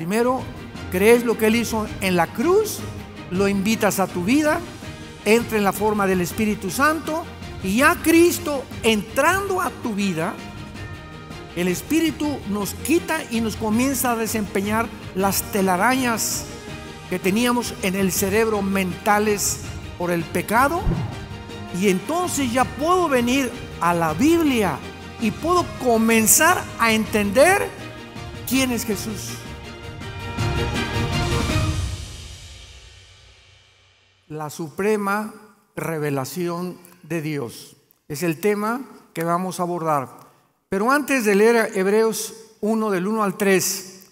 Primero, crees lo que Él hizo en la cruz, lo invitas a tu vida, entra en la forma del Espíritu Santo y ya Cristo entrando a tu vida, el Espíritu nos quita y nos comienza a desempeñar las telarañas que teníamos en el cerebro mentales por el pecado. Y entonces ya puedo venir a la Biblia y puedo comenzar a entender quién es Jesús. la suprema revelación de Dios. Es el tema que vamos a abordar. Pero antes de leer Hebreos 1 del 1 al 3,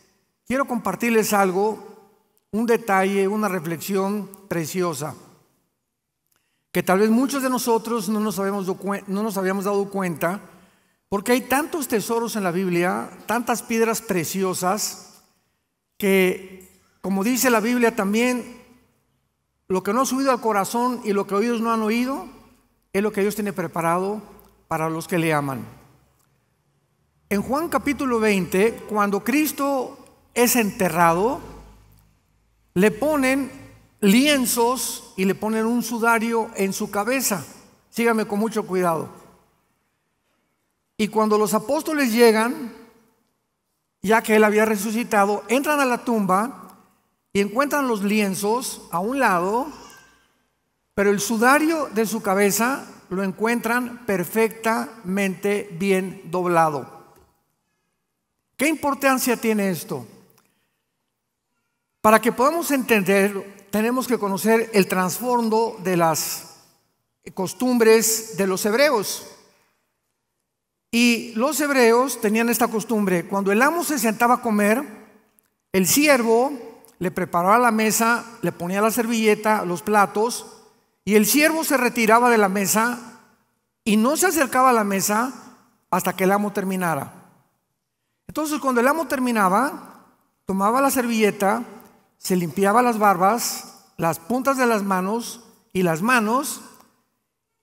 quiero compartirles algo, un detalle, una reflexión preciosa, que tal vez muchos de nosotros no nos, habíamos no nos habíamos dado cuenta, porque hay tantos tesoros en la Biblia, tantas piedras preciosas, que, como dice la Biblia también, lo que no ha subido al corazón y lo que oídos no han oído es lo que Dios tiene preparado para los que le aman. En Juan capítulo 20, cuando Cristo es enterrado, le ponen lienzos y le ponen un sudario en su cabeza. Sígame con mucho cuidado. Y cuando los apóstoles llegan, ya que él había resucitado, entran a la tumba encuentran los lienzos a un lado, pero el sudario de su cabeza lo encuentran perfectamente bien doblado. ¿Qué importancia tiene esto? Para que podamos entender, tenemos que conocer el trasfondo de las costumbres de los hebreos. Y los hebreos tenían esta costumbre, cuando el amo se sentaba a comer, el siervo le preparaba la mesa, le ponía la servilleta, los platos, y el siervo se retiraba de la mesa y no se acercaba a la mesa hasta que el amo terminara. Entonces cuando el amo terminaba, tomaba la servilleta, se limpiaba las barbas, las puntas de las manos y las manos,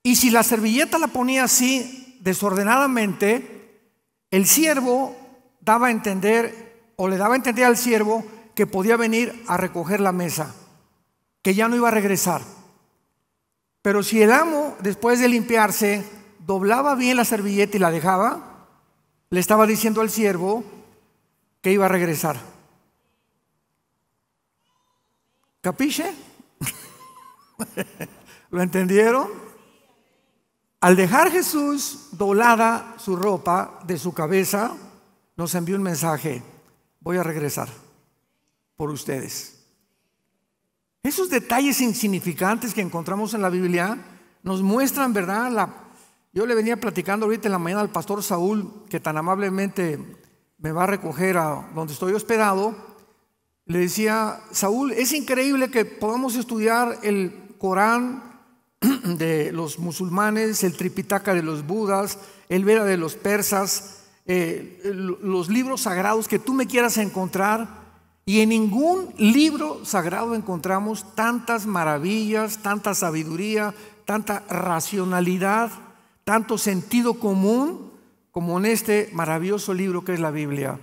y si la servilleta la ponía así desordenadamente, el siervo daba a entender o le daba a entender al siervo que podía venir a recoger la mesa, que ya no iba a regresar. Pero si el amo, después de limpiarse, doblaba bien la servilleta y la dejaba, le estaba diciendo al siervo que iba a regresar. ¿Capiche? ¿Lo entendieron? Al dejar Jesús doblada su ropa de su cabeza, nos envió un mensaje, voy a regresar por ustedes. Esos detalles insignificantes que encontramos en la Biblia nos muestran, ¿verdad? La, yo le venía platicando ahorita en la mañana al pastor Saúl, que tan amablemente me va a recoger a donde estoy hospedado. Le decía, Saúl, es increíble que podamos estudiar el Corán de los musulmanes, el Tripitaka de los budas, el Veda de los persas, eh, los libros sagrados que tú me quieras encontrar y en ningún libro sagrado encontramos tantas maravillas, tanta sabiduría, tanta racionalidad, tanto sentido común como en este maravilloso libro que es la Biblia.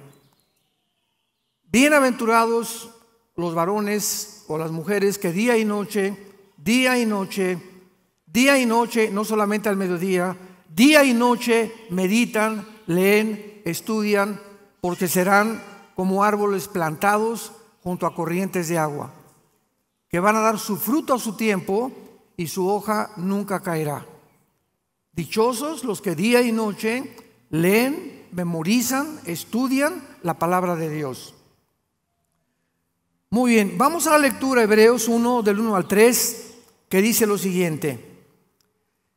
Bienaventurados los varones o las mujeres que día y noche, día y noche, día y noche, no solamente al mediodía, día y noche meditan, leen, estudian, porque serán como árboles plantados junto a corrientes de agua, que van a dar su fruto a su tiempo y su hoja nunca caerá. Dichosos los que día y noche leen, memorizan, estudian la palabra de Dios. Muy bien, vamos a la lectura Hebreos 1 del 1 al 3, que dice lo siguiente.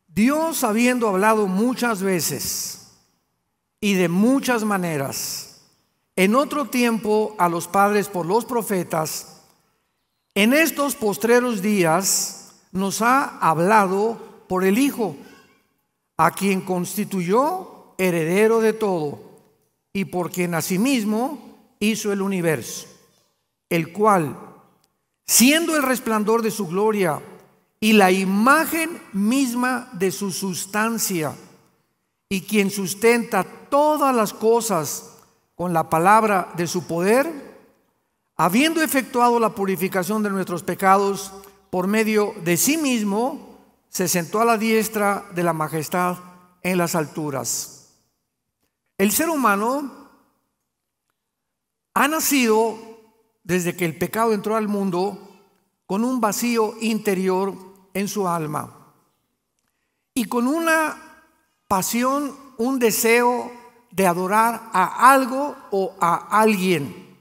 Dios habiendo hablado muchas veces y de muchas maneras, en otro tiempo a los padres por los profetas, en estos postreros días nos ha hablado por el Hijo, a quien constituyó heredero de todo y por quien asimismo hizo el universo, el cual, siendo el resplandor de su gloria y la imagen misma de su sustancia, y quien sustenta todas las cosas, con la palabra de su poder, habiendo efectuado la purificación de nuestros pecados por medio de sí mismo, se sentó a la diestra de la majestad en las alturas. El ser humano ha nacido desde que el pecado entró al mundo con un vacío interior en su alma y con una pasión, un deseo de adorar a algo o a alguien.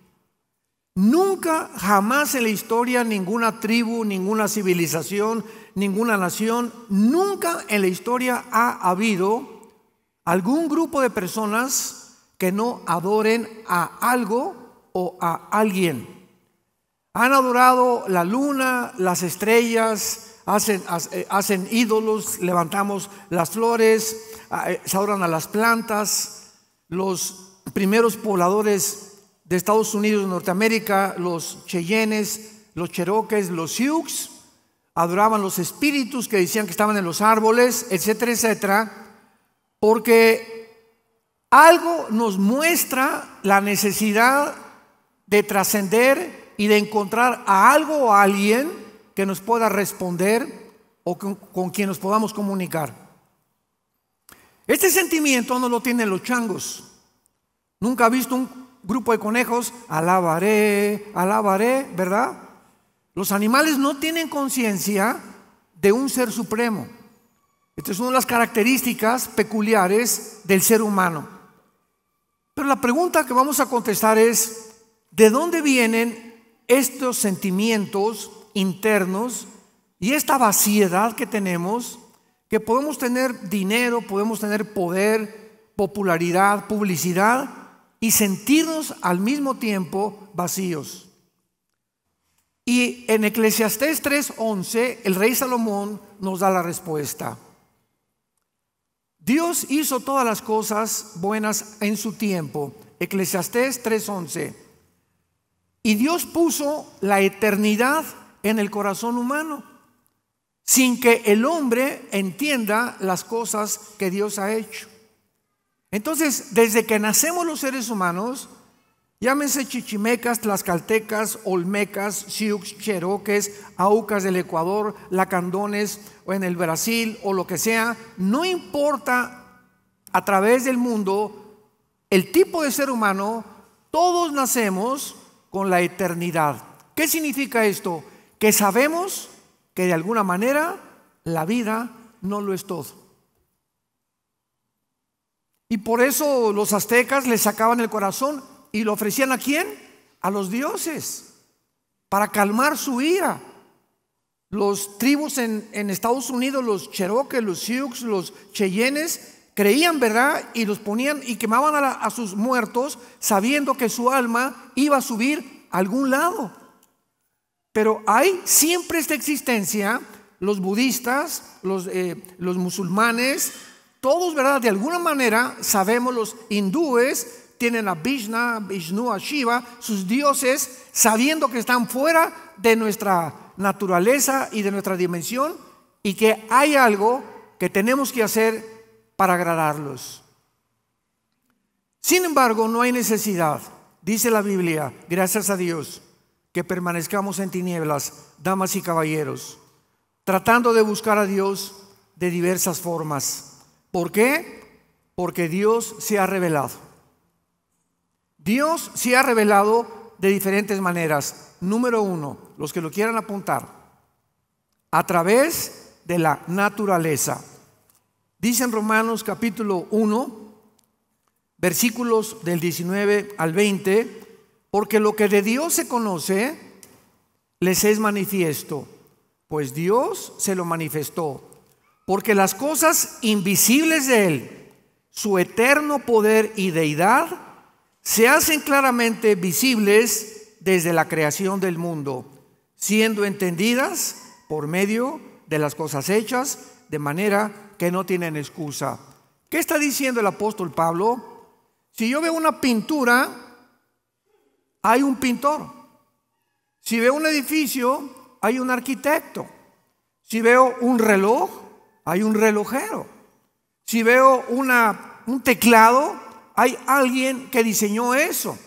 Nunca, jamás en la historia, ninguna tribu, ninguna civilización, ninguna nación, nunca en la historia ha habido algún grupo de personas que no adoren a algo o a alguien. Han adorado la luna, las estrellas, hacen, eh, hacen ídolos, levantamos las flores, ah, eh, se adoran a las plantas, los primeros pobladores de Estados Unidos, Norteamérica, los Cheyennes, los Cheroques, los Sioux, adoraban los espíritus que decían que estaban en los árboles, etcétera, etcétera, porque algo nos muestra la necesidad de trascender y de encontrar a algo o a alguien que nos pueda responder o con quien nos podamos comunicar. Este sentimiento no lo tienen los changos. Nunca ha visto un grupo de conejos, alabaré, alabaré, ¿verdad? Los animales no tienen conciencia de un ser supremo. Esta es una de las características peculiares del ser humano. Pero la pregunta que vamos a contestar es, ¿de dónde vienen estos sentimientos internos y esta vaciedad que tenemos que podemos tener dinero, podemos tener poder, popularidad, publicidad y sentirnos al mismo tiempo vacíos. Y en Eclesiastés 3:11 el rey Salomón nos da la respuesta. Dios hizo todas las cosas buenas en su tiempo. Eclesiastés 3:11. Y Dios puso la eternidad en el corazón humano sin que el hombre entienda las cosas que Dios ha hecho. Entonces, desde que nacemos los seres humanos, llámense chichimecas, tlaxcaltecas, olmecas, siux, cheroques, aucas del Ecuador, lacandones o en el Brasil o lo que sea, no importa a través del mundo el tipo de ser humano, todos nacemos con la eternidad. ¿Qué significa esto? Que sabemos que de alguna manera la vida no lo es todo. Y por eso los aztecas le sacaban el corazón y lo ofrecían a quién? A los dioses, para calmar su ira. Los tribus en, Estados Unidos, los Cherokee, los Sioux, los Cheyennes, creían, ¿verdad? Y los ponían y quemaban a sus muertos sabiendo que su alma iba a subir a algún lado. Pero hay siempre esta existencia, los budistas, los, eh, los musulmanes, todos, ¿verdad? De alguna manera, sabemos los hindúes, tienen a Vishnu, Vishnu, a Shiva, sus dioses, sabiendo que están fuera de nuestra naturaleza y de nuestra dimensión y que hay algo que tenemos que hacer para agradarlos. Sin embargo, no hay necesidad, dice la Biblia, gracias a Dios, que permanezcamos en tinieblas, damas y caballeros, tratando de buscar a Dios de diversas formas. ¿Por qué? Porque Dios se ha revelado. Dios se ha revelado de diferentes maneras. Número uno, los que lo quieran apuntar, a través de la naturaleza. Dicen Romanos capítulo 1, versículos del 19 al 20, porque lo que de Dios se conoce les es manifiesto, pues Dios se lo manifestó. Porque las cosas invisibles de Él, su eterno poder y deidad, se hacen claramente visibles desde la creación del mundo, siendo entendidas por medio de las cosas hechas, de manera que no tienen excusa. ¿Qué está diciendo el apóstol Pablo? Si yo veo una pintura, hay un pintor. Si veo un edificio, hay un arquitecto. Si veo un reloj, hay un relojero. Si veo una, un teclado, hay alguien que diseñó eso.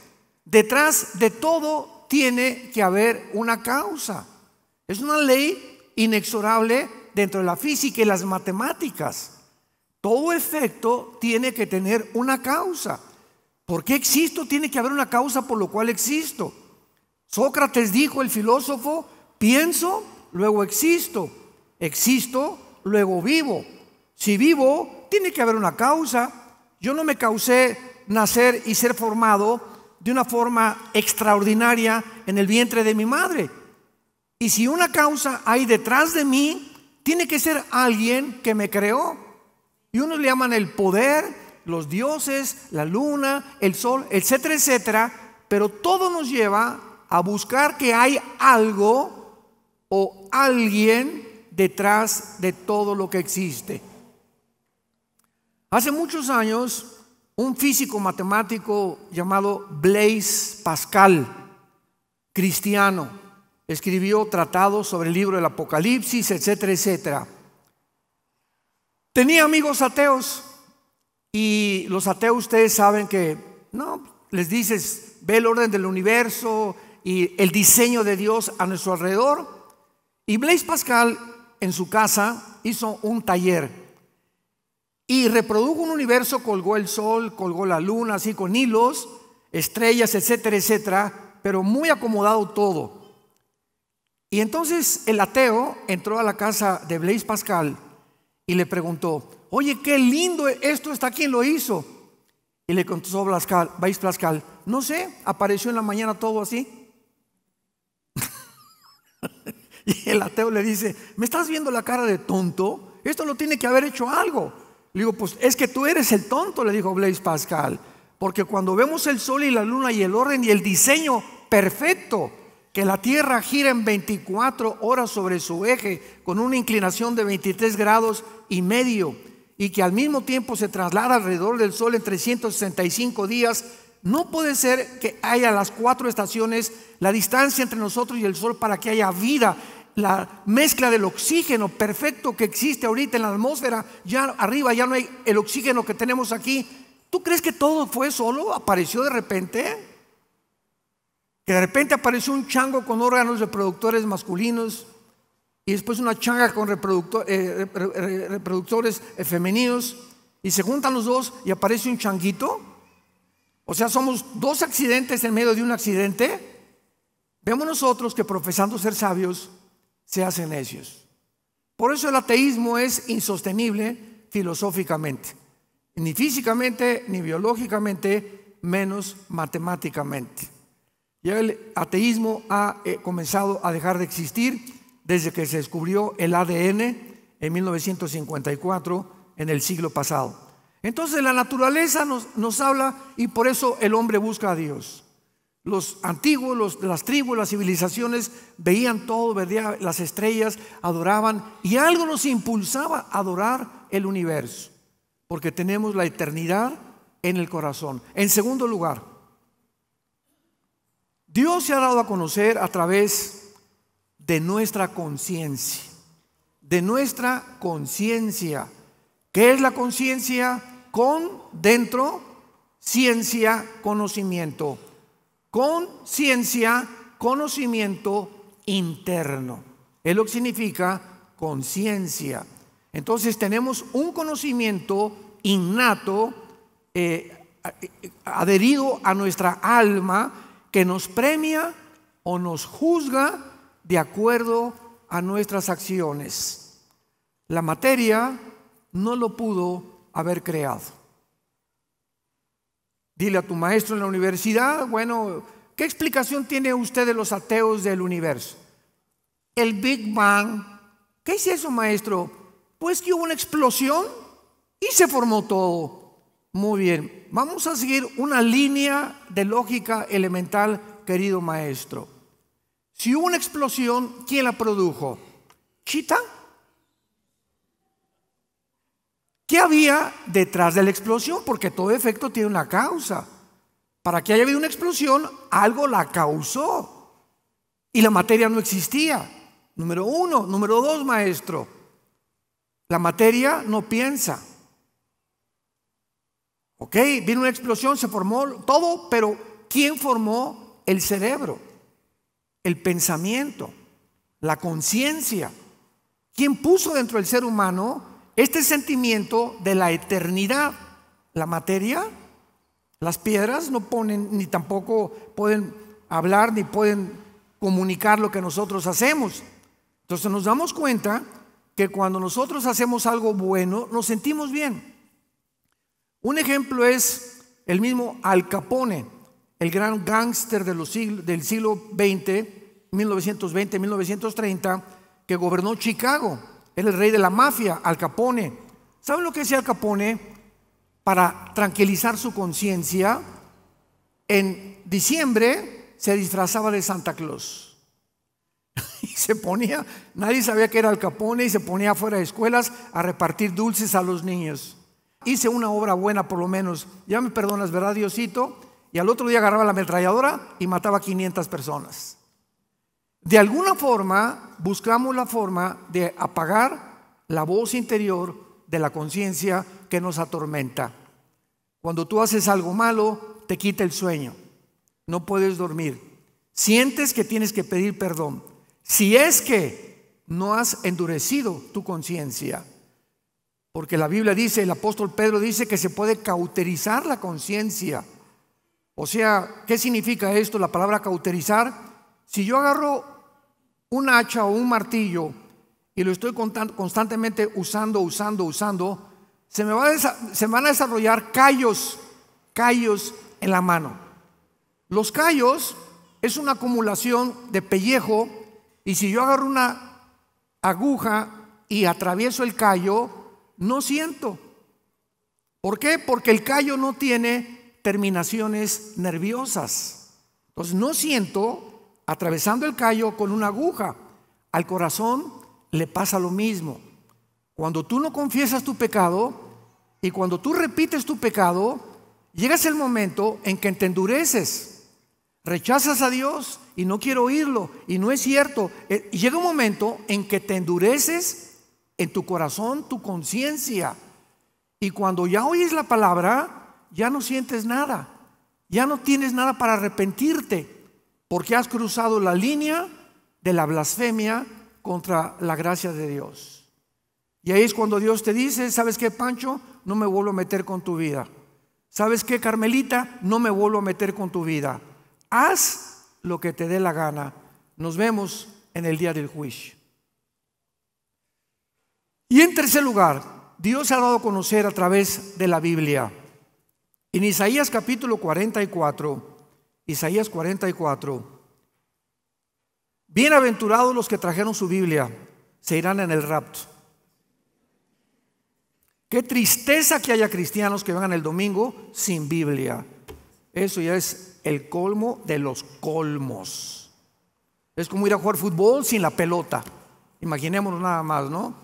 Detrás de todo tiene que haber una causa. Es una ley inexorable dentro de la física y las matemáticas. Todo efecto tiene que tener una causa. ¿Por qué existo? Tiene que haber una causa por lo cual existo. Sócrates dijo, el filósofo, pienso, luego existo. Existo, luego vivo. Si vivo, tiene que haber una causa. Yo no me causé nacer y ser formado de una forma extraordinaria en el vientre de mi madre. Y si una causa hay detrás de mí, tiene que ser alguien que me creó. Y unos le llaman el poder, los dioses, la luna, el sol, etcétera, etcétera, pero todo nos lleva a buscar que hay algo o alguien detrás de todo lo que existe. Hace muchos años, un físico matemático llamado Blaise Pascal, cristiano, escribió tratados sobre el libro del Apocalipsis, etcétera, etcétera. Tenía amigos ateos y los ateos ustedes saben que, no, les dices, ve el orden del universo y el diseño de Dios a nuestro alrededor. Y Blaise Pascal en su casa hizo un taller y reprodujo un universo, colgó el sol, colgó la luna, así con hilos, estrellas, etcétera, etcétera, pero muy acomodado todo. Y entonces el ateo entró a la casa de Blaise Pascal y le preguntó, oye, qué lindo esto está, ¿quién lo hizo? Y le contestó Blascal, Vais Pascal. no sé, apareció en la mañana todo así. y el ateo le dice, ¿me estás viendo la cara de tonto? Esto lo tiene que haber hecho algo. Le digo, pues es que tú eres el tonto, le dijo Blaise Pascal, porque cuando vemos el sol y la luna y el orden y el diseño perfecto, que la Tierra gira en 24 horas sobre su eje con una inclinación de 23 grados y medio, y que al mismo tiempo se traslada alrededor del Sol en 365 días, no puede ser que haya las cuatro estaciones, la distancia entre nosotros y el Sol para que haya vida. La mezcla del oxígeno perfecto que existe ahorita en la atmósfera, ya arriba ya no hay el oxígeno que tenemos aquí. ¿Tú crees que todo fue solo? ¿Apareció de repente? Que de repente apareció un chango con órganos reproductores masculinos, y después una changa con eh, reproductores eh, femeninos, y se juntan los dos y aparece un changuito. O sea, somos dos accidentes en medio de un accidente. Vemos nosotros que profesando ser sabios, se hacen necios. Por eso el ateísmo es insostenible filosóficamente, ni físicamente, ni biológicamente, menos matemáticamente. Ya el ateísmo ha eh, comenzado a dejar de existir desde que se descubrió el ADN en 1954, en el siglo pasado. Entonces la naturaleza nos, habla y por eso el hombre busca a Dios. Los antiguos, las tribus, las civilizaciones veían todo, veían las estrellas, adoraban y algo nos impulsaba a adorar el universo, porque tenemos la eternidad en el corazón. En segundo lugar, Dios se ha dado a conocer a través de nuestra conciencia, de nuestra conciencia. ¿Qué es la conciencia? Con, dentro, ciencia, conocimiento. Con ciencia, conocimiento interno. Es lo que significa conciencia. Entonces tenemos un conocimiento innato eh, adherido a nuestra alma que nos premia o nos juzga de acuerdo a nuestras acciones. La materia no lo pudo haber creado. Dile a tu maestro en la universidad, bueno, ¿qué explicación tiene usted de los ateos del universo? El Big Bang. ¿Qué es eso, maestro? Pues que hubo una explosión y se formó todo. Muy bien, vamos a seguir una línea de lógica elemental, querido maestro. Si hubo una explosión, ¿quién la produjo? ¿Chita? ¿Qué había detrás de la explosión? Porque todo efecto tiene una causa. Para que haya habido una explosión, algo la causó. Y la materia no existía. Número uno. Número dos, maestro. La materia no piensa. Ok, vino una explosión, se formó todo, pero ¿quién formó el cerebro? el pensamiento, la conciencia. ¿Quién puso dentro del ser humano este sentimiento de la eternidad? La materia, las piedras no ponen ni tampoco pueden hablar ni pueden comunicar lo que nosotros hacemos. Entonces nos damos cuenta que cuando nosotros hacemos algo bueno nos sentimos bien. Un ejemplo es el mismo Al Capone, el gran gángster del siglo XX, 1920-1930 que gobernó Chicago. Era el rey de la mafia, Al Capone. ¿Saben lo que decía Al Capone? Para tranquilizar su conciencia, en diciembre se disfrazaba de Santa Claus. Y se ponía, nadie sabía que era Al Capone y se ponía afuera de escuelas a repartir dulces a los niños. Hice una obra buena por lo menos. Ya me perdonas, ¿verdad, Diosito? Y al otro día agarraba la ametralladora y mataba a 500 personas de alguna forma buscamos la forma de apagar la voz interior de la conciencia que nos atormenta. Cuando tú haces algo malo, te quita el sueño, no puedes dormir, sientes que tienes que pedir perdón. Si es que no has endurecido tu conciencia, porque la Biblia dice, el apóstol Pedro dice que se puede cauterizar la conciencia. O sea, ¿qué significa esto, la palabra cauterizar? Si yo agarro un hacha o un martillo y lo estoy constantemente usando, usando, usando, se me, va a van a desarrollar callos, callos en la mano. Los callos es una acumulación de pellejo y si yo agarro una aguja y atravieso el callo, no siento. ¿Por qué? Porque el callo no tiene terminaciones nerviosas. Entonces no siento atravesando el callo con una aguja. Al corazón le pasa lo mismo. Cuando tú no confiesas tu pecado y cuando tú repites tu pecado, llegas el momento en que te endureces, rechazas a Dios y no quiero oírlo y no es cierto. Eh, llega un momento en que te endureces en tu corazón, tu conciencia. Y cuando ya oyes la palabra, ya no sientes nada, ya no tienes nada para arrepentirte porque has cruzado la línea de la blasfemia contra la gracia de Dios. Y ahí es cuando Dios te dice, ¿sabes qué, Pancho? No me vuelvo a meter con tu vida. ¿Sabes qué, Carmelita? No me vuelvo a meter con tu vida. Haz lo que te dé la gana. Nos vemos en el día del juicio. Y en tercer lugar, Dios ha dado a conocer a través de la Biblia. En Isaías capítulo 44, Isaías 44. Bienaventurados los que trajeron su Biblia, se irán en el rapto. Qué tristeza que haya cristianos que vengan el domingo sin Biblia. Eso ya es el colmo de los colmos. Es como ir a jugar fútbol sin la pelota. Imaginémonos nada más, ¿no?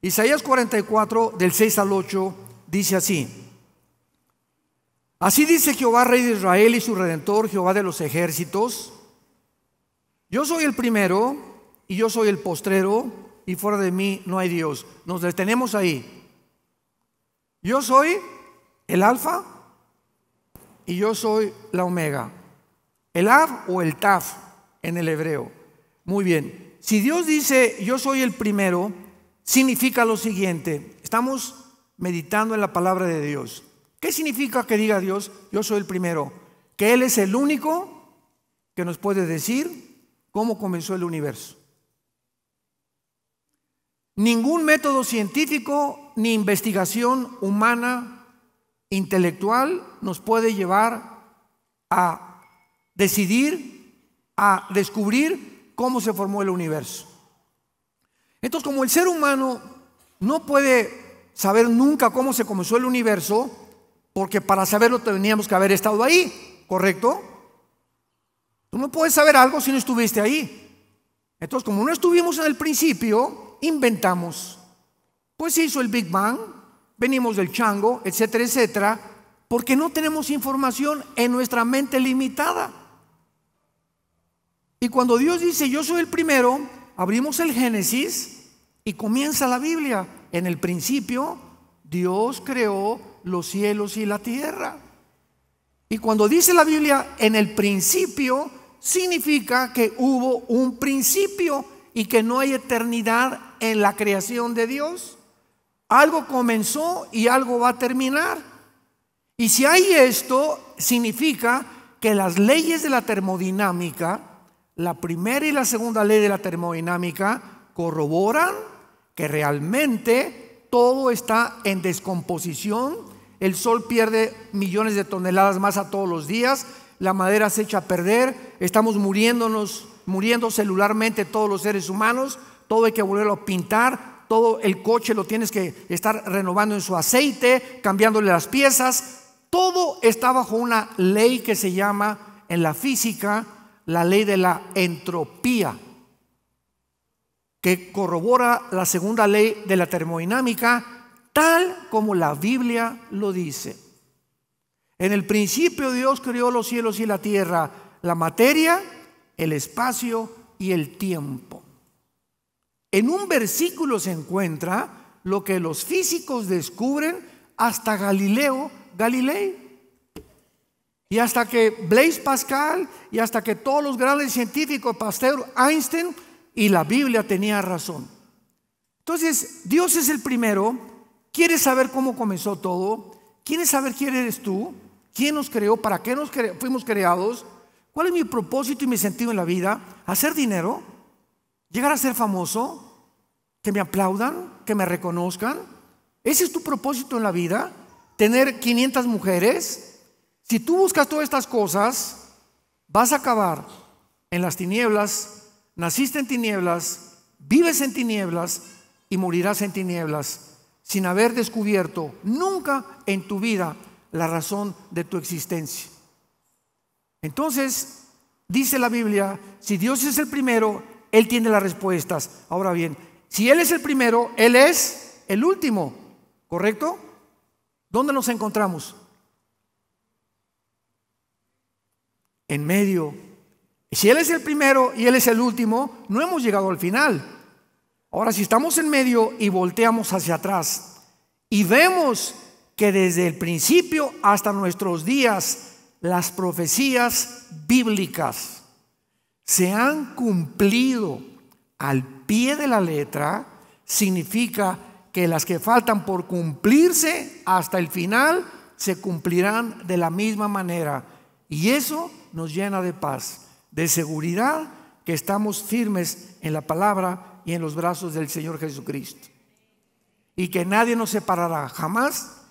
Isaías 44, del 6 al 8, dice así. Así dice Jehová, Rey de Israel y su Redentor, Jehová de los ejércitos. Yo soy el primero y yo soy el postrero y fuera de mí no hay Dios. Nos detenemos ahí. Yo soy el alfa y yo soy la omega. El av o el taf en el hebreo. Muy bien. Si Dios dice yo soy el primero, significa lo siguiente. Estamos meditando en la palabra de Dios. ¿Qué significa que diga Dios, yo soy el primero? Que Él es el único que nos puede decir cómo comenzó el universo. Ningún método científico ni investigación humana, intelectual, nos puede llevar a decidir, a descubrir cómo se formó el universo. Entonces, como el ser humano no puede saber nunca cómo se comenzó el universo, porque para saberlo teníamos que haber estado ahí, ¿correcto? Tú no puedes saber algo si no estuviste ahí. Entonces, como no estuvimos en el principio, inventamos. Pues se hizo el Big Bang, venimos del chango, etcétera, etcétera, porque no tenemos información en nuestra mente limitada. Y cuando Dios dice, yo soy el primero, abrimos el Génesis y comienza la Biblia. En el principio, Dios creó los cielos y la tierra. Y cuando dice la Biblia en el principio, significa que hubo un principio y que no hay eternidad en la creación de Dios. Algo comenzó y algo va a terminar. Y si hay esto, significa que las leyes de la termodinámica, la primera y la segunda ley de la termodinámica, corroboran que realmente todo está en descomposición el sol pierde millones de toneladas más a todos los días, la madera se echa a perder, estamos muriéndonos, muriendo celularmente todos los seres humanos, todo hay que volverlo a pintar, todo el coche lo tienes que estar renovando en su aceite, cambiándole las piezas, todo está bajo una ley que se llama en la física la ley de la entropía, que corrobora la segunda ley de la termodinámica tal como la Biblia lo dice. En el principio Dios creó los cielos y la tierra, la materia, el espacio y el tiempo. En un versículo se encuentra lo que los físicos descubren hasta Galileo Galilei. Y hasta que Blaise Pascal y hasta que todos los grandes científicos, Pasteur, Einstein y la Biblia tenía razón. Entonces, Dios es el primero ¿Quieres saber cómo comenzó todo? ¿Quieres saber quién eres tú? ¿Quién nos creó? ¿Para qué nos fuimos creados? ¿Cuál es mi propósito y mi sentido en la vida? ¿Hacer dinero? ¿Llegar a ser famoso? ¿Que me aplaudan? ¿Que me reconozcan? ¿Ese es tu propósito en la vida? ¿Tener 500 mujeres? Si tú buscas todas estas cosas, vas a acabar en las tinieblas, naciste en tinieblas, vives en tinieblas y morirás en tinieblas sin haber descubierto nunca en tu vida la razón de tu existencia. Entonces, dice la Biblia, si Dios es el primero, Él tiene las respuestas. Ahora bien, si Él es el primero, Él es el último, ¿correcto? ¿Dónde nos encontramos? En medio. Si Él es el primero y Él es el último, no hemos llegado al final. Ahora, si estamos en medio y volteamos hacia atrás y vemos que desde el principio hasta nuestros días las profecías bíblicas se han cumplido al pie de la letra, significa que las que faltan por cumplirse hasta el final se cumplirán de la misma manera. Y eso nos llena de paz, de seguridad, que estamos firmes en la palabra y en los brazos del Señor Jesucristo. Y que nadie nos separará jamás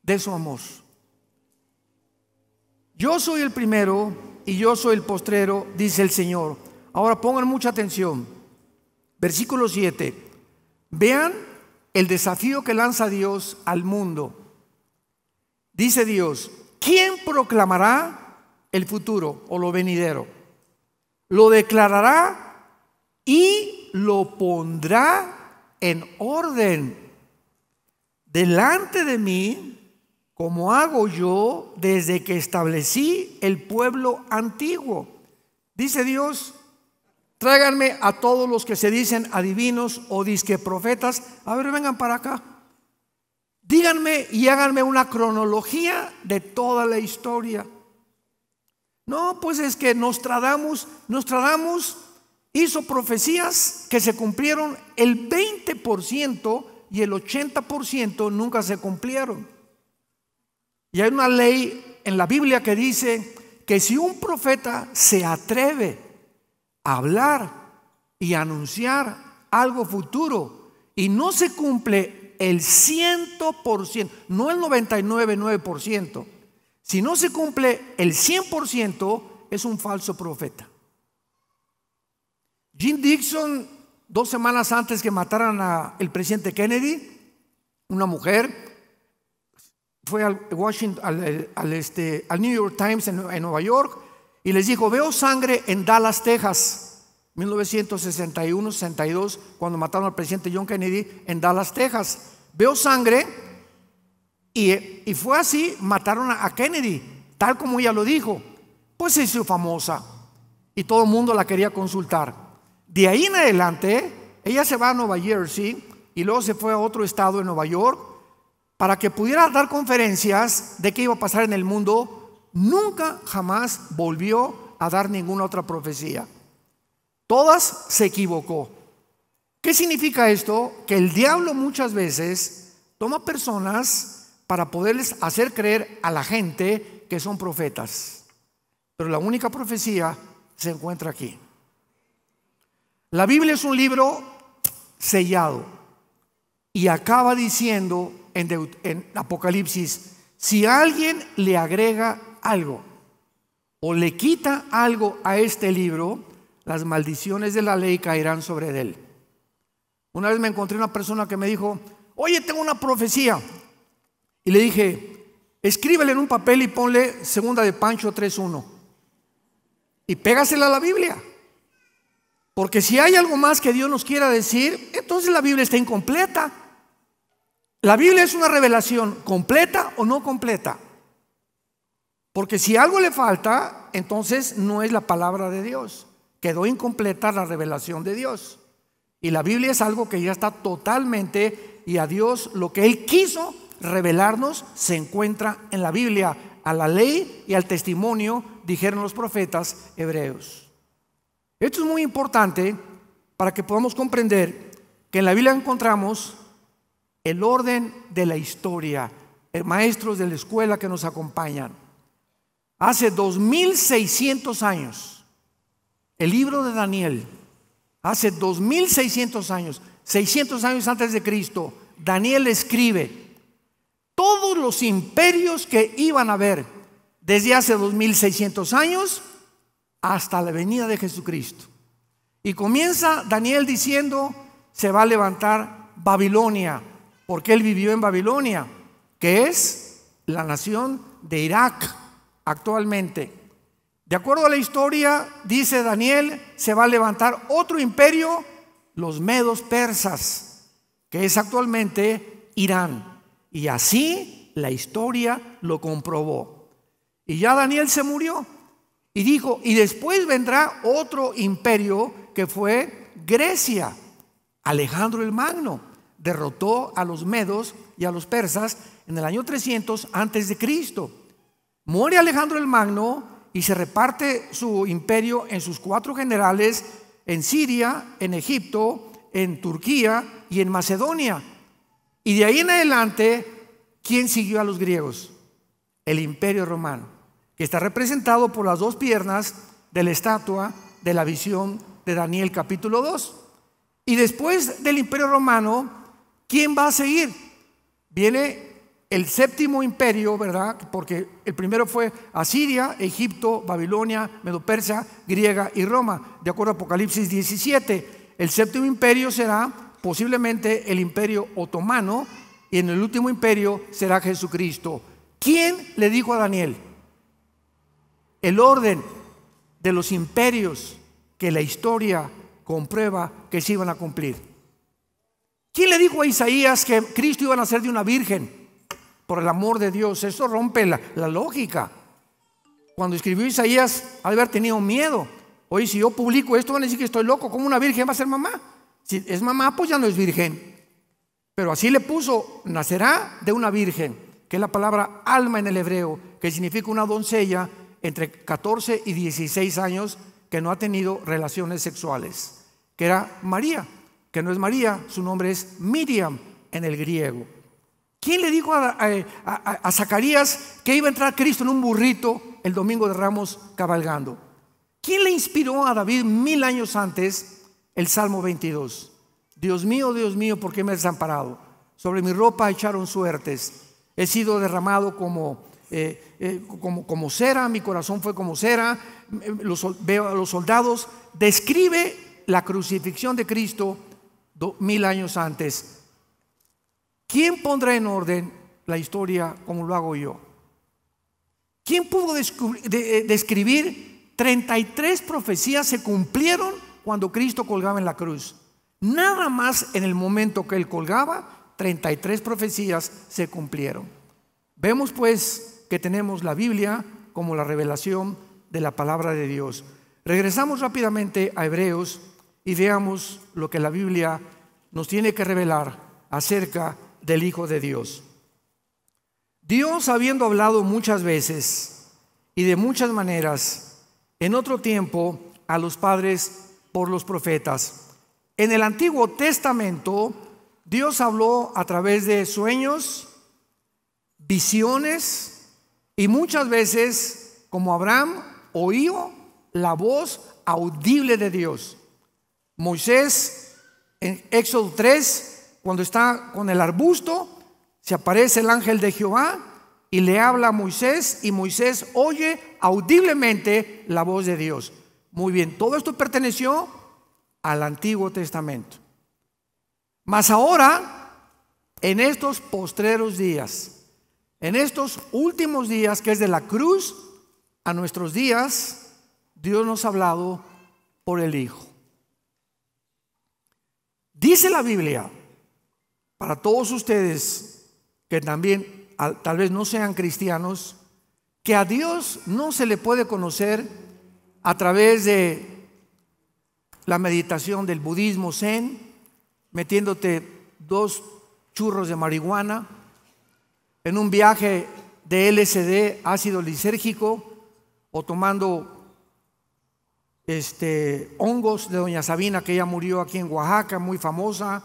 de su amor. Yo soy el primero y yo soy el postrero, dice el Señor. Ahora pongan mucha atención. Versículo 7. Vean el desafío que lanza Dios al mundo. Dice Dios, ¿quién proclamará el futuro o lo venidero? Lo declarará y lo pondrá en orden delante de mí, como hago yo desde que establecí el pueblo antiguo. Dice Dios, tráiganme a todos los que se dicen adivinos o disque profetas, a ver, vengan para acá. Díganme y háganme una cronología de toda la historia. No, pues es que nos nos tratamos hizo profecías que se cumplieron el 20% y el 80% nunca se cumplieron. Y hay una ley en la Biblia que dice que si un profeta se atreve a hablar y anunciar algo futuro y no se cumple el 100%, no el 99,9%, si no se cumple el 100%, es un falso profeta. Jim Dixon, dos semanas antes que mataran al presidente Kennedy, una mujer fue al, Washington, al, este, New York Times en, Nueva York y les dijo, veo sangre en Dallas, Texas. 1961-62, cuando mataron al presidente John Kennedy en Dallas, Texas. Veo sangre y, y, fue así, mataron a Kennedy, tal como ella lo dijo. Pues se hizo famosa y todo el mundo la quería consultar. De ahí en adelante, ella se va a Nueva Jersey y luego se fue a otro estado en Nueva York para que pudiera dar conferencias de qué iba a pasar en el mundo. Nunca jamás volvió a dar ninguna otra profecía. Todas se equivocó. ¿Qué significa esto? Que el diablo muchas veces toma personas para poderles hacer creer a la gente que son profetas. Pero la única profecía se encuentra aquí. La Biblia es un libro sellado y acaba diciendo en, Apocalipsis, si alguien le agrega algo o le quita algo a este libro, las maldiciones de la ley caerán sobre él. Una vez me encontré una persona que me dijo, oye, tengo una profecía. Y le dije, escríbele en un papel y ponle segunda de Pancho 3.1. Y pégasela a la Biblia. Porque si hay algo más que Dios nos quiera decir, entonces la Biblia está incompleta. La Biblia es una revelación completa o no completa. Porque si algo le falta, entonces no es la palabra de Dios. Quedó incompleta la revelación de Dios. Y la Biblia es algo que ya está totalmente y a Dios lo que Él quiso revelarnos se encuentra en la Biblia. A la ley y al testimonio dijeron los profetas hebreos. Esto es muy importante para que podamos comprender que en la Biblia encontramos el orden de la historia, eh, maestros de la escuela que nos acompañan. Hace 2600 años, el libro de Daniel, hace 2600 años, 600 años antes de Cristo, Daniel escribe todos los imperios que iban a haber desde hace 2600 años hasta la venida de Jesucristo. Y comienza Daniel diciendo, se va a levantar Babilonia, porque él vivió en Babilonia, que es la nación de Irak actualmente. De acuerdo a la historia, dice Daniel, se va a levantar otro imperio, los medos persas, que es actualmente Irán. Y así la historia lo comprobó. Y ya Daniel se murió. Y dijo, y después vendrá otro imperio que fue Grecia. Alejandro el Magno derrotó a los medos y a los persas en el año 300 antes de Cristo. Muere Alejandro el Magno y se reparte su imperio en sus cuatro generales en Siria, en Egipto, en Turquía y en Macedonia. Y de ahí en adelante, ¿quién siguió a los griegos? El imperio romano que está representado por las dos piernas de la estatua de la visión de Daniel capítulo 2. Y después del imperio romano, ¿quién va a seguir? Viene el séptimo imperio, ¿verdad? Porque el primero fue Asiria, Egipto, Babilonia, Persia, griega y Roma, de acuerdo a Apocalipsis 17. El séptimo imperio será posiblemente el imperio otomano y en el último imperio será Jesucristo. ¿Quién le dijo a Daniel? el orden de los imperios que la historia comprueba que se iban a cumplir. ¿Quién le dijo a Isaías que Cristo iba a nacer de una virgen? Por el amor de Dios, eso rompe la, lógica. Cuando escribió Isaías, al haber tenido miedo. Hoy si yo publico esto, van a decir que estoy loco. ¿Cómo una virgen va a ser mamá? Si es mamá, pues ya no es virgen. Pero así le puso, nacerá de una virgen, que es la palabra alma en el hebreo, que significa una doncella entre 14 y 16 años que no ha tenido relaciones sexuales, que era María, que no es María, su nombre es Miriam en el griego. ¿Quién le dijo a, Zacarías que iba a entrar Cristo en un burrito el domingo de Ramos cabalgando? ¿Quién le inspiró a David mil años antes el Salmo 22? Dios mío, Dios mío, ¿por qué me has desamparado? Sobre mi ropa echaron suertes. He sido derramado como eh, eh, como, como, cera, mi corazón fue como cera, eh, los, veo a los soldados, describe la crucifixión de Cristo mil años antes. ¿Quién pondrá en orden la historia como lo hago yo? ¿Quién pudo describir 33 profecías se cumplieron cuando Cristo colgaba en la cruz? Nada más en el momento que él colgaba, 33 profecías se cumplieron. Vemos pues que tenemos la Biblia como la revelación de la palabra de Dios. Regresamos rápidamente a Hebreos y veamos lo que la Biblia nos tiene que revelar acerca del Hijo de Dios. Dios, habiendo hablado muchas veces y de muchas maneras en otro tiempo a los padres por los profetas, en el Antiguo Testamento Dios habló a través de sueños, visiones, y muchas veces, como Abraham, oíó la voz audible de Dios. Moisés, en Éxodo 3, cuando está con el arbusto, se aparece el ángel de Jehová y le habla a Moisés y Moisés oye audiblemente la voz de Dios. Muy bien, todo esto perteneció al Antiguo Testamento. Mas ahora, en estos postreros días, en estos últimos días, que es de la cruz a nuestros días, Dios nos ha hablado por el Hijo. Dice la Biblia, para todos ustedes que también tal vez no sean cristianos, que a Dios no se le puede conocer a través de la meditación del budismo zen, metiéndote dos churros de marihuana en un viaje de LSD, ácido lisérgico, o tomando este, hongos de doña Sabina, que ella murió aquí en Oaxaca, muy famosa,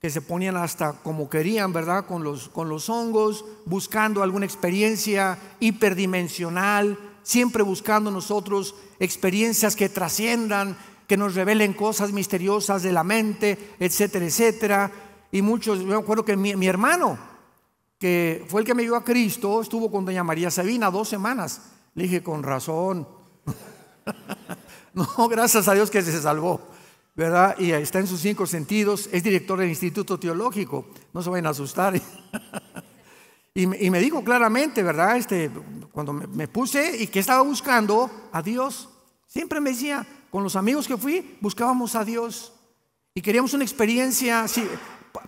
que se ponían hasta como querían, ¿verdad? Con los, con los hongos, buscando alguna experiencia hiperdimensional, siempre buscando nosotros experiencias que trasciendan, que nos revelen cosas misteriosas de la mente, etcétera, etcétera. Y muchos, yo me acuerdo que mi hermano, que fue el que me dio a Cristo, estuvo con doña María Sabina dos semanas. Le dije, con razón. no, gracias a Dios que se salvó. ¿verdad? Y está en sus cinco sentidos, es director del Instituto Teológico, no se vayan a asustar. y, me, dijo claramente, ¿verdad? Este, cuando me, puse y que estaba buscando a Dios, siempre me decía, con los amigos que fui, buscábamos a Dios y queríamos una experiencia así,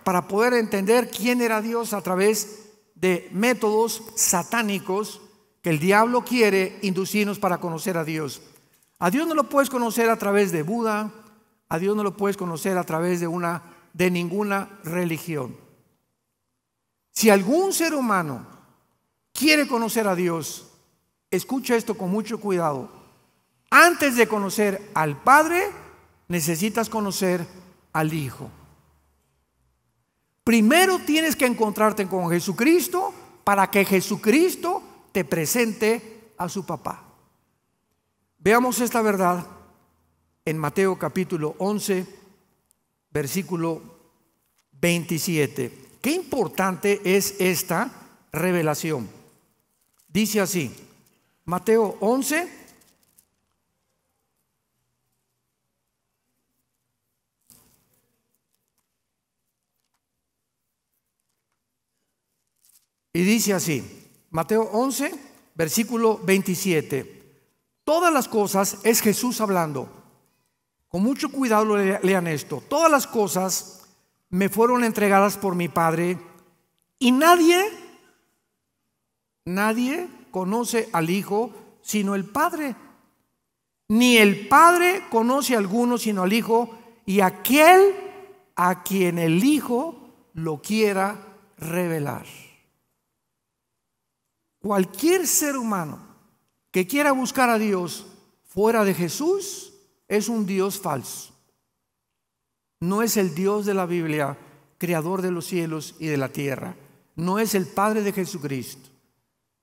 para poder entender quién era Dios a través de de métodos satánicos que el diablo quiere inducirnos para conocer a Dios. A Dios no lo puedes conocer a través de Buda, a Dios no lo puedes conocer a través de una de ninguna religión. Si algún ser humano quiere conocer a Dios, escucha esto con mucho cuidado. Antes de conocer al Padre, necesitas conocer al Hijo. Primero tienes que encontrarte con Jesucristo para que Jesucristo te presente a su papá. Veamos esta verdad en Mateo capítulo 11, versículo 27. Qué importante es esta revelación. Dice así, Mateo 11, Y dice así, Mateo 11, versículo 27. Todas las cosas es Jesús hablando. Con mucho cuidado lean esto. Todas las cosas me fueron entregadas por mi Padre y nadie, nadie conoce al Hijo sino el Padre. Ni el Padre conoce a alguno sino al Hijo y aquel a quien el Hijo lo quiera revelar. Cualquier ser humano que quiera buscar a Dios fuera de Jesús es un Dios falso. No es el Dios de la Biblia, creador de los cielos y de la tierra. No es el Padre de Jesucristo.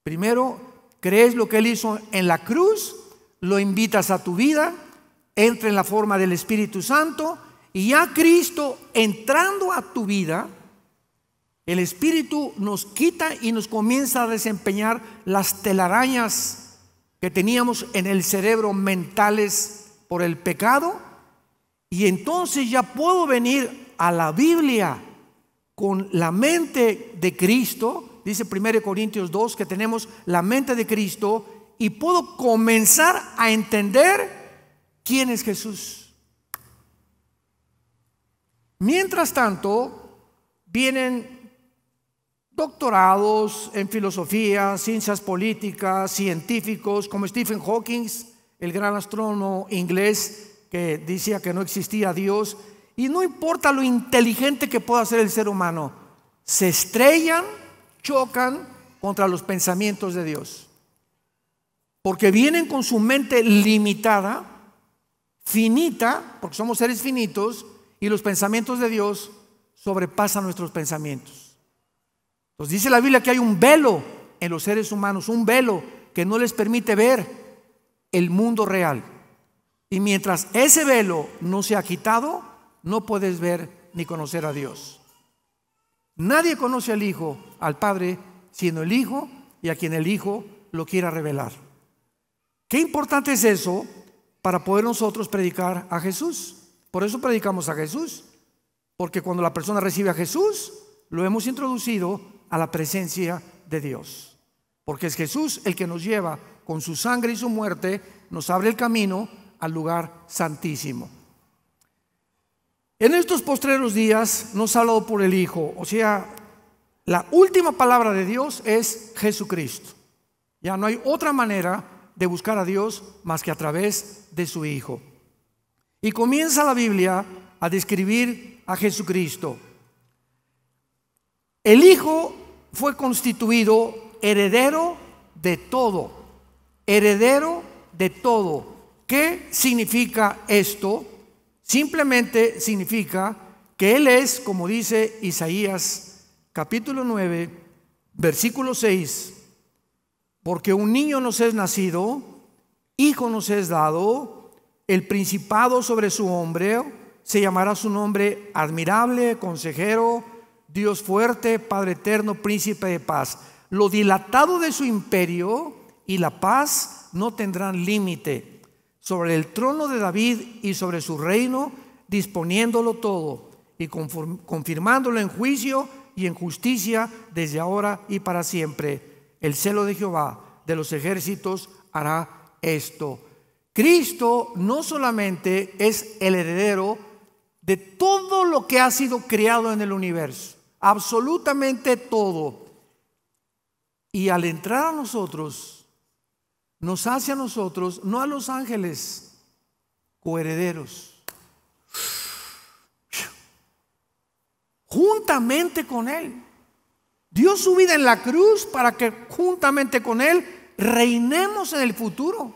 Primero, crees lo que Él hizo en la cruz, lo invitas a tu vida, entra en la forma del Espíritu Santo y ya Cristo entrando a tu vida, el Espíritu nos quita y nos comienza a desempeñar las telarañas que teníamos en el cerebro mentales por el pecado. Y entonces ya puedo venir a la Biblia con la mente de Cristo, dice 1 Corintios 2, que tenemos la mente de Cristo, y puedo comenzar a entender quién es Jesús. Mientras tanto, vienen doctorados en filosofía, ciencias políticas, científicos, como Stephen Hawking, el gran astrónomo inglés que decía que no existía Dios. Y no importa lo inteligente que pueda ser el ser humano, se estrellan, chocan contra los pensamientos de Dios. Porque vienen con su mente limitada, finita, porque somos seres finitos, y los pensamientos de Dios sobrepasan nuestros pensamientos. Nos dice la Biblia que hay un velo en los seres humanos, un velo que no les permite ver el mundo real. Y mientras ese velo no se ha quitado, no puedes ver ni conocer a Dios. Nadie conoce al Hijo, al Padre, sino el Hijo y a quien el Hijo lo quiera revelar. Qué importante es eso para poder nosotros predicar a Jesús. Por eso predicamos a Jesús. Porque cuando la persona recibe a Jesús, lo hemos introducido a la presencia de Dios. Porque es Jesús el que nos lleva con su sangre y su muerte, nos abre el camino al lugar santísimo. En estos postreros días nos ha hablado por el Hijo, o sea, la última palabra de Dios es Jesucristo. Ya no hay otra manera de buscar a Dios más que a través de su Hijo. Y comienza la Biblia a describir a Jesucristo. El Hijo fue constituido heredero de todo, heredero de todo. ¿Qué significa esto? Simplemente significa que Él es, como dice Isaías capítulo 9, versículo 6, porque un niño nos es nacido, hijo nos es dado, el principado sobre su hombre, se llamará su nombre admirable, consejero, Dios fuerte, Padre eterno, príncipe de paz. Lo dilatado de su imperio y la paz no tendrán límite sobre el trono de David y sobre su reino, disponiéndolo todo y confirmándolo en juicio y en justicia desde ahora y para siempre. El celo de Jehová de los ejércitos hará esto. Cristo no solamente es el heredero de todo lo que ha sido creado en el universo, absolutamente todo. Y al entrar a nosotros, nos hace a nosotros, no a los ángeles, coherederos. Juntamente con Él. Dio su vida en la cruz para que juntamente con Él reinemos en el futuro.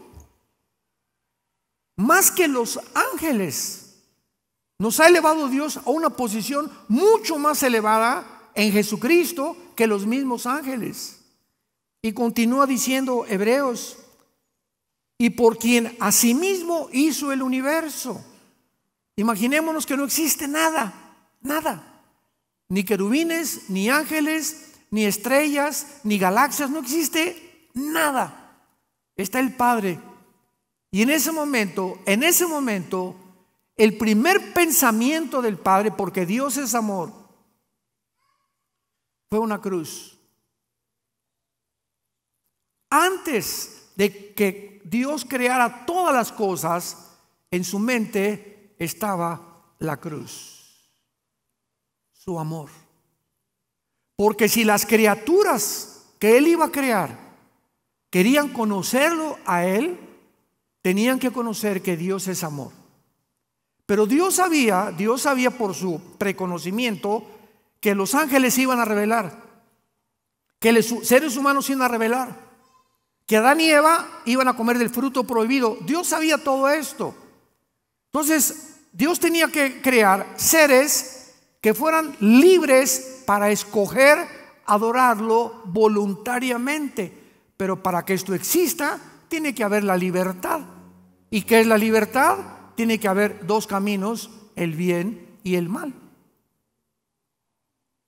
Más que los ángeles. Nos ha elevado Dios a una posición mucho más elevada en Jesucristo que los mismos ángeles. Y continúa diciendo Hebreos, y por quien asimismo hizo el universo. Imaginémonos que no existe nada, nada. Ni querubines, ni ángeles, ni estrellas, ni galaxias, no existe nada. Está el Padre. Y en ese momento, en ese momento, el primer pensamiento del Padre, porque Dios es amor, fue una cruz. Antes de que Dios creara todas las cosas, en su mente estaba la cruz, su amor. Porque si las criaturas que Él iba a crear querían conocerlo a Él, tenían que conocer que Dios es amor. Pero Dios sabía, Dios sabía por su preconocimiento que los ángeles iban a revelar, que los seres humanos iban a revelar, que Adán y Eva iban a comer del fruto prohibido. Dios sabía todo esto. Entonces, Dios tenía que crear seres que fueran libres para escoger adorarlo voluntariamente. Pero para que esto exista, tiene que haber la libertad. ¿Y qué es la libertad? tiene que haber dos caminos, el bien y el mal.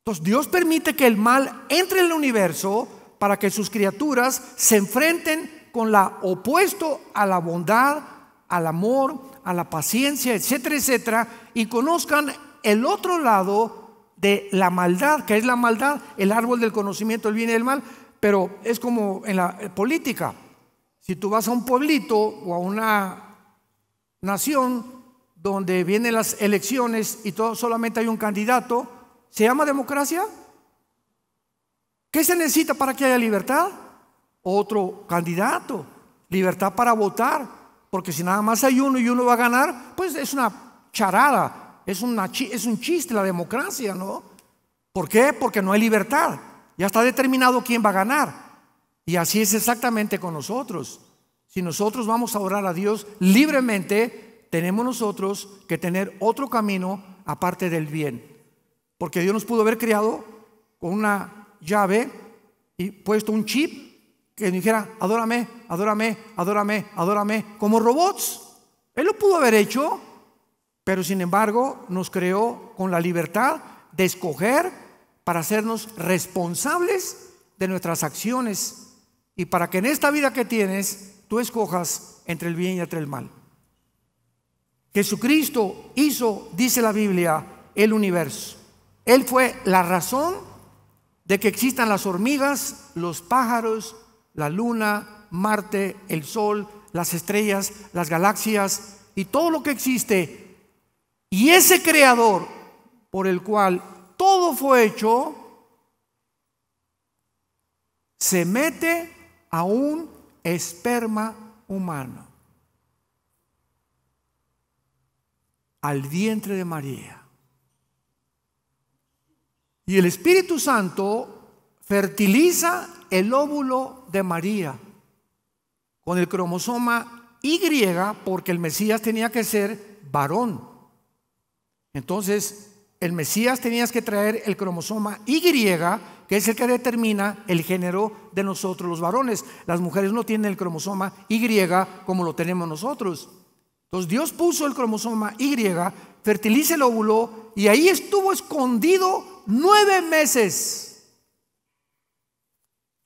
Entonces Dios permite que el mal entre en el universo para que sus criaturas se enfrenten con la opuesto a la bondad, al amor, a la paciencia, etcétera, etcétera, y conozcan el otro lado de la maldad, que es la maldad, el árbol del conocimiento el bien y el mal, pero es como en la política. Si tú vas a un pueblito o a una nación donde vienen las elecciones y todo, solamente hay un candidato, ¿se llama democracia? ¿Qué se necesita para que haya libertad? Otro candidato, libertad para votar, porque si nada más hay uno y uno va a ganar, pues es una charada, es, una, es un chiste la democracia, ¿no? ¿Por qué? Porque no hay libertad, ya está determinado quién va a ganar. Y así es exactamente con nosotros. Si nosotros vamos a orar a Dios libremente, tenemos nosotros que tener otro camino aparte del bien. Porque Dios nos pudo haber creado con una llave y puesto un chip que dijera, adórame, adórame, adórame, adórame, como robots. Él lo pudo haber hecho, pero sin embargo nos creó con la libertad de escoger para hacernos responsables de nuestras acciones y para que en esta vida que tienes tú escojas entre el bien y entre el mal. Jesucristo hizo, dice la Biblia, el universo. Él fue la razón de que existan las hormigas, los pájaros, la luna, Marte, el Sol, las estrellas, las galaxias y todo lo que existe. Y ese creador por el cual todo fue hecho, se mete aún esperma humano al vientre de María. Y el Espíritu Santo fertiliza el óvulo de María con el cromosoma Y, porque el Mesías tenía que ser varón. Entonces, el Mesías tenías que traer el cromosoma Y, que es el que determina el género de nosotros los varones. Las mujeres no tienen el cromosoma Y como lo tenemos nosotros. Entonces Dios puso el cromosoma Y, fertiliza el óvulo y ahí estuvo escondido nueve meses.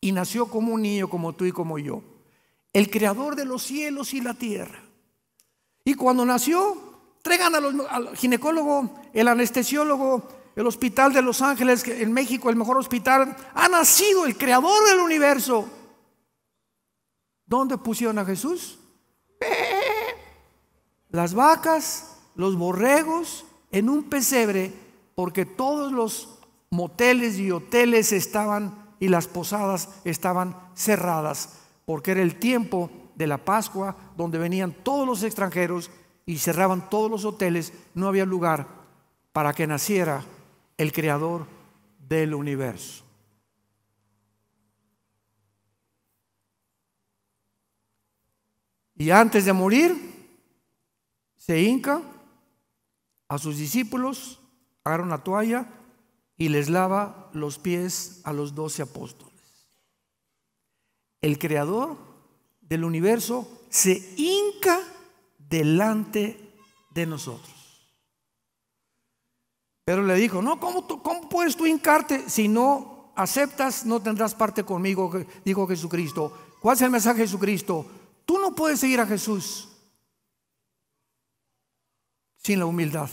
Y nació como un niño, como tú y como yo. El creador de los cielos y la tierra. Y cuando nació, Traigan al ginecólogo, el anestesiólogo, el hospital de Los Ángeles, en México el mejor hospital. Ha nacido el creador del universo. ¿Dónde pusieron a Jesús? Las vacas, los borregos, en un pesebre, porque todos los moteles y hoteles estaban y las posadas estaban cerradas, porque era el tiempo de la Pascua donde venían todos los extranjeros y cerraban todos los hoteles, no había lugar para que naciera el creador del universo. Y antes de morir, se hinca a sus discípulos, agarra una toalla y les lava los pies a los doce apóstoles. El creador del universo se hinca delante de nosotros. Pero le dijo, no, ¿cómo, puedes tú hincarte? Si no aceptas, no tendrás parte conmigo, dijo Jesucristo. ¿Cuál es el mensaje de Jesucristo? Tú no puedes seguir a Jesús sin la humildad.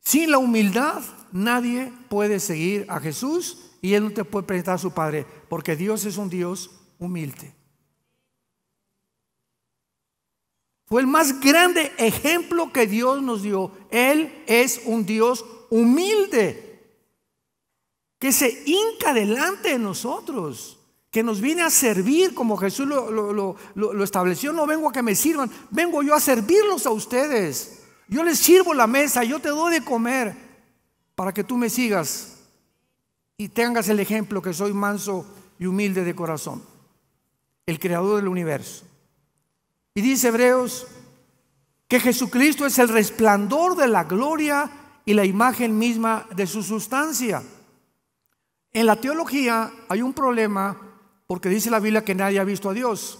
Sin la humildad nadie puede seguir a Jesús y Él no te puede presentar a su Padre, porque Dios es un Dios humilde. Fue el más grande ejemplo que Dios nos dio. Él es un Dios humilde, que se hinca delante de nosotros, que nos viene a servir como Jesús lo, lo estableció. No vengo a que me sirvan, vengo yo a servirlos a ustedes. Yo les sirvo la mesa, yo te doy de comer para que tú me sigas y tengas el ejemplo que soy manso y humilde de corazón, el creador del universo. Y dice Hebreos que Jesucristo es el resplandor de la gloria y la imagen misma de su sustancia. En la teología hay un problema porque dice la Biblia que nadie ha visto a Dios.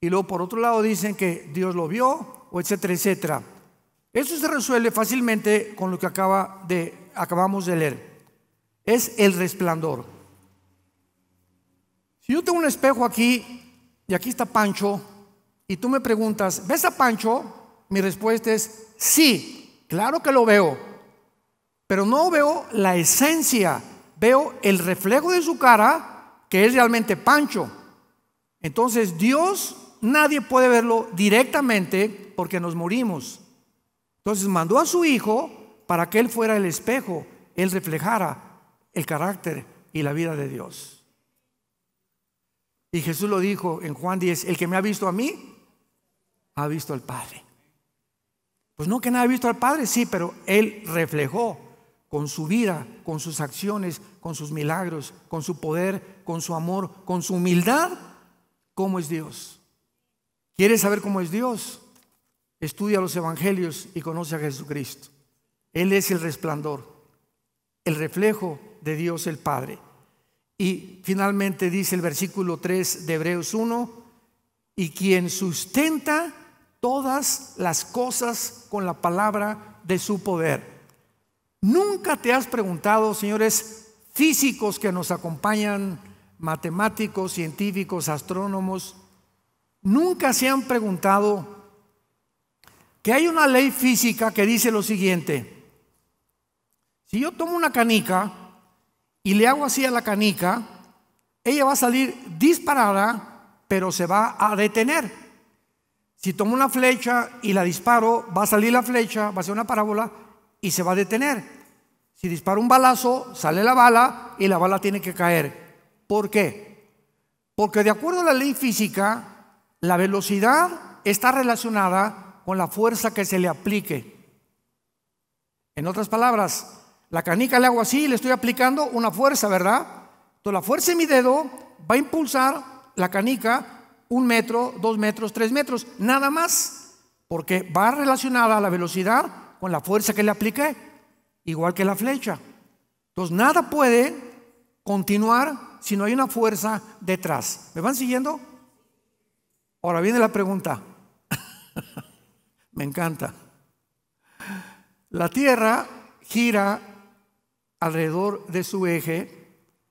Y luego por otro lado dicen que Dios lo vio, o etcétera, etcétera. Eso se resuelve fácilmente con lo que acabamos de leer. Es el resplandor. Si yo tengo un espejo aquí, y aquí está Pancho, y tú me preguntas, ¿ves a Pancho? Mi respuesta es, sí, claro que lo veo, pero no veo la esencia, veo el reflejo de su cara, que es realmente Pancho. Entonces Dios, nadie puede verlo directamente porque nos morimos. Entonces mandó a su hijo para que él fuera el espejo, él reflejara el carácter y la vida de Dios. Y Jesús lo dijo en Juan 10, el que me ha visto a mí, ha visto al Padre. Pues no que nada ha visto al Padre, sí, pero Él reflejó con su vida, con sus acciones, con sus milagros, con su poder, con su amor, con su humildad, cómo es Dios. ¿Quieres saber cómo es Dios? Estudia los evangelios y conoce a Jesucristo. Él es el resplandor, el reflejo de Dios el Padre. Y finalmente dice el versículo 3 de Hebreos 1, y quien sustenta todas las cosas con la palabra de su poder. Nunca te has preguntado, señores físicos que nos acompañan, matemáticos, científicos, astrónomos, nunca se han preguntado que hay una ley física que dice lo siguiente. Si yo tomo una canica y le hago así a la canica, ella va a salir disparada, pero se va a detener. Si tomo una flecha y la disparo, va a salir la flecha, va a ser una parábola y se va a detener. Si disparo un balazo, sale la bala y la bala tiene que caer. ¿Por qué? Porque de acuerdo a la ley física, la velocidad está relacionada con la fuerza que se le aplique. En otras palabras, la canica le hago así y le estoy aplicando una fuerza, ¿verdad? Entonces la fuerza de mi dedo va a impulsar la canica un metro, dos metros, tres metros, nada más, porque va relacionada a la velocidad con la fuerza que le apliqué, igual que la flecha. Entonces, nada puede continuar si no hay una fuerza detrás. ¿Me van siguiendo? Ahora viene la pregunta. Me encanta. La Tierra gira alrededor de su eje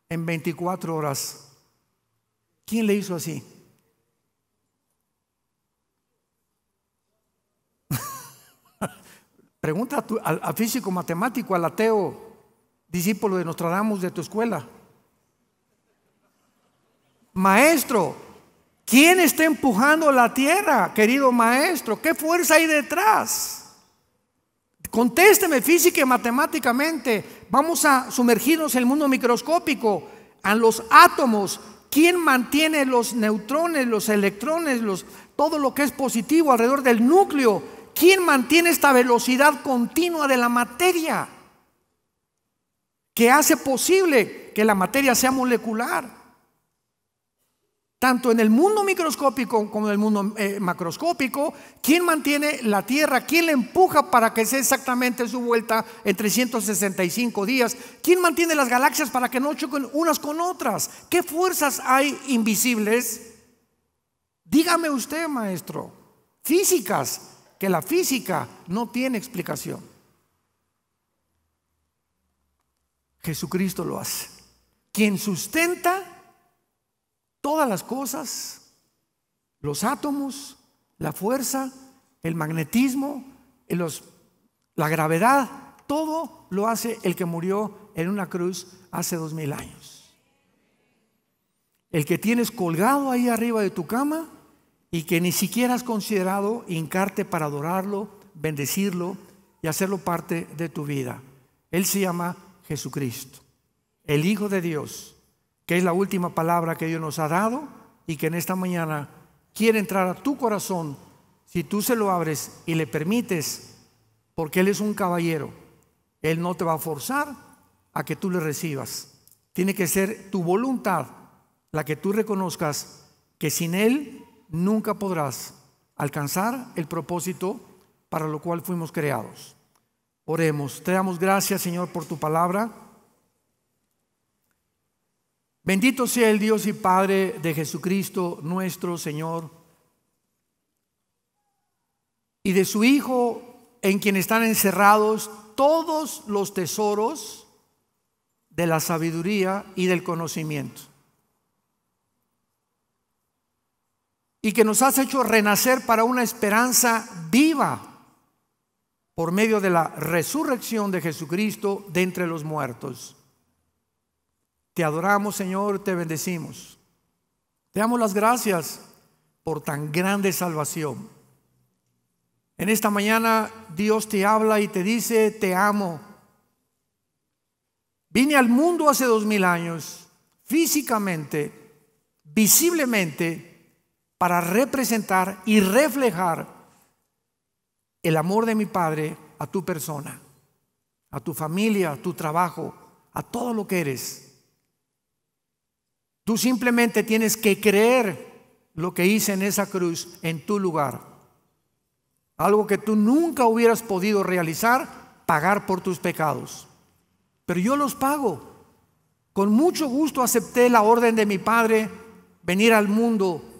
en 24 horas. ¿Quién le hizo así? Pregunta al, físico matemático, al ateo, discípulo de Nostradamus de tu escuela. Maestro, ¿quién está empujando la tierra, querido maestro? ¿Qué fuerza hay detrás? Contésteme física y matemáticamente. Vamos a sumergirnos en el mundo microscópico, a los átomos. ¿Quién mantiene los neutrones, los electrones, los, todo lo que es positivo alrededor del núcleo? ¿Quién mantiene esta velocidad continua de la materia? Que hace posible que la materia sea molecular. Tanto en el mundo microscópico como en el mundo eh, macroscópico, ¿quién mantiene la Tierra? ¿Quién la empuja para que sea exactamente su vuelta en 365 días? ¿Quién mantiene las galaxias para que no choquen unas con otras? ¿Qué fuerzas hay invisibles? Dígame usted, maestro, físicas que la física no tiene explicación. Jesucristo lo hace. Quien sustenta todas las cosas, los átomos, la fuerza, el magnetismo, la gravedad, todo lo hace el que murió en una cruz hace dos mil años. El que tienes colgado ahí arriba de tu cama y que ni siquiera has considerado hincarte para adorarlo, bendecirlo y hacerlo parte de tu vida. Él se llama Jesucristo, el Hijo de Dios, que es la última palabra que Dios nos ha dado y que en esta mañana quiere entrar a tu corazón si tú se lo abres y le permites, porque Él es un caballero. Él no te va a forzar a que tú le recibas. Tiene que ser tu voluntad la que tú reconozcas que sin Él nunca podrás alcanzar el propósito para lo cual fuimos creados. Oremos, te damos gracias Señor por tu palabra. Bendito sea el Dios y Padre de Jesucristo, nuestro Señor, y de su Hijo, en quien están encerrados todos los tesoros de la sabiduría y del conocimiento. y que nos has hecho renacer para una esperanza viva por medio de la resurrección de Jesucristo de entre los muertos. Te adoramos, Señor, te bendecimos. Te damos las gracias por tan grande salvación. En esta mañana Dios te habla y te dice, te amo. Vine al mundo hace dos mil años, físicamente, visiblemente, para representar y reflejar el amor de mi Padre a tu persona, a tu familia, a tu trabajo, a todo lo que eres. Tú simplemente tienes que creer lo que hice en esa cruz en tu lugar. Algo que tú nunca hubieras podido realizar, pagar por tus pecados. Pero yo los pago. Con mucho gusto acepté la orden de mi Padre, venir al mundo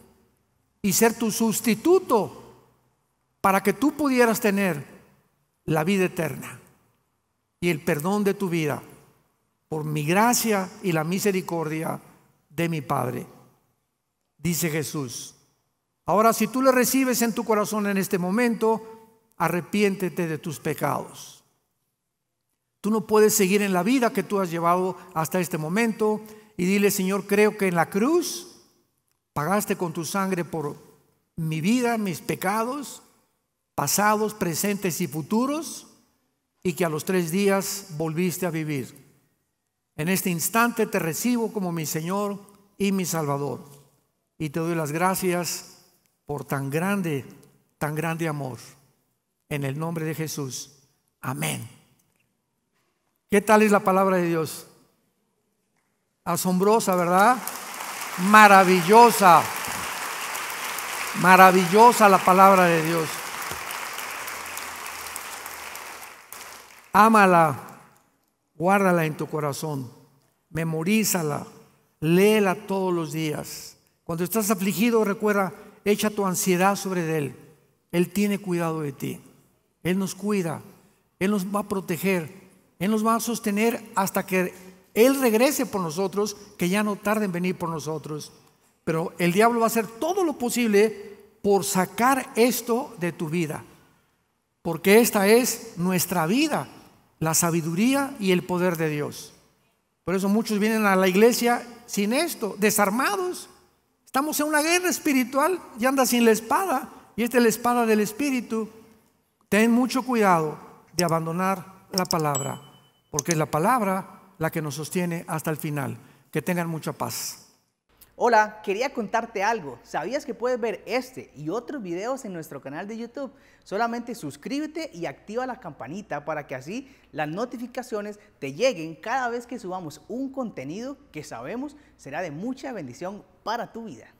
y ser tu sustituto para que tú pudieras tener la vida eterna y el perdón de tu vida por mi gracia y la misericordia de mi Padre. Dice Jesús. Ahora, si tú le recibes en tu corazón en este momento, arrepiéntete de tus pecados. Tú no puedes seguir en la vida que tú has llevado hasta este momento y dile, Señor, creo que en la cruz Pagaste con tu sangre por mi vida, mis pecados, pasados, presentes y futuros, y que a los tres días volviste a vivir. En este instante te recibo como mi Señor y mi Salvador. Y te doy las gracias por tan grande, tan grande amor. En el nombre de Jesús. Amén. ¿Qué tal es la palabra de Dios? Asombrosa, ¿verdad? maravillosa. Maravillosa la palabra de Dios. Ámala, guárdala en tu corazón, memorízala, léela todos los días. Cuando estás afligido, recuerda, echa tu ansiedad sobre Él. Él tiene cuidado de ti. Él nos cuida, Él nos va a proteger, Él nos va a sostener hasta que él regrese por nosotros, que ya no tarde en venir por nosotros. Pero el diablo va a hacer todo lo posible por sacar esto de tu vida. Porque esta es nuestra vida, la sabiduría y el poder de Dios. Por eso muchos vienen a la iglesia sin esto, desarmados. Estamos en una guerra espiritual y anda sin la espada. Y esta es la espada del Espíritu. Ten mucho cuidado de abandonar la palabra, porque la palabra la que nos sostiene hasta el final. Que tengan mucha paz. Hola, quería contarte algo. ¿Sabías que puedes ver este y otros videos en nuestro canal de YouTube? Solamente suscríbete y activa la campanita para que así las notificaciones te lleguen cada vez que subamos un contenido que sabemos será de mucha bendición para tu vida.